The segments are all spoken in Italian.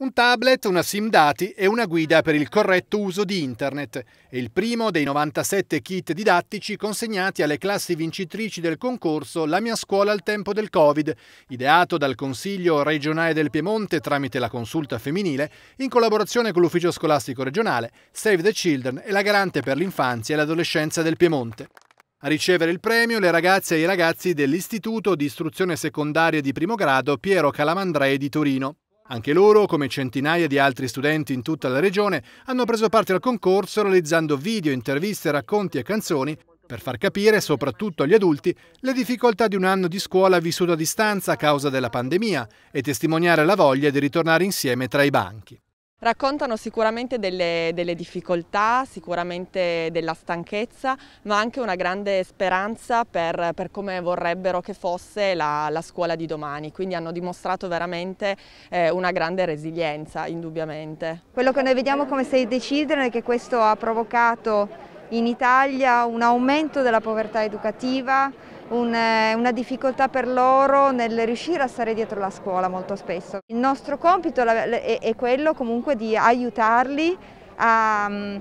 Un tablet, una SIM dati e una guida per il corretto uso di Internet. È il primo dei 97 kit didattici consegnati alle classi vincitrici del concorso La mia scuola al tempo del Covid, ideato dal Consiglio regionale del Piemonte tramite la consulta femminile, in collaborazione con l'Ufficio scolastico regionale, Save the Children e la Garante per l'infanzia e l'adolescenza del Piemonte. A ricevere il premio le ragazze e i ragazzi dell'Istituto di Istruzione Secondaria di Primo Grado Piero Calamandrei di Torino. Anche loro, come centinaia di altri studenti in tutta la regione, hanno preso parte al concorso realizzando video, interviste, racconti e canzoni per far capire, soprattutto agli adulti, le difficoltà di un anno di scuola vissuto a distanza a causa della pandemia e testimoniare la voglia di ritornare insieme tra i banchi. Raccontano sicuramente delle, delle, difficoltà, sicuramente della stanchezza, ma anche una grande speranza per, per come vorrebbero che fosse la, la, scuola di domani. Quindi hanno dimostrato veramente eh, una grande resilienza, indubbiamente. Quello che noi vediamo come sei the è che questo ha provocato in Italia un aumento della povertà educativa, eh, una difficoltà per loro nel riuscire a stare dietro la scuola molto spesso. Il nostro compito è quello comunque di aiutarli a, mm,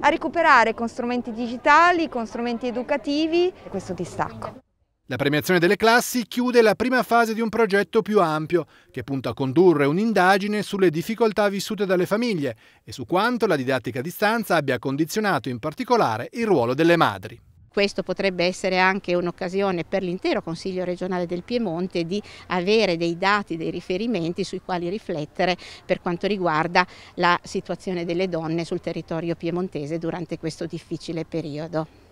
a recuperare con strumenti digitali, con strumenti educativi questo distacco. La premiazione delle classi chiude la prima fase di un progetto più ampio, che punta a condurre un'indagine sulle difficoltà vissute dalle famiglie e su quanto la didattica a distanza abbia condizionato in particolare il ruolo delle madri questo potrebbe essere anche un'occasione per l'intero Consiglio regionale del Piemonte di avere dei dati, dei riferimenti sui quali riflettere per quanto riguarda la situazione delle donne sul territorio piemontese durante questo difficile periodo.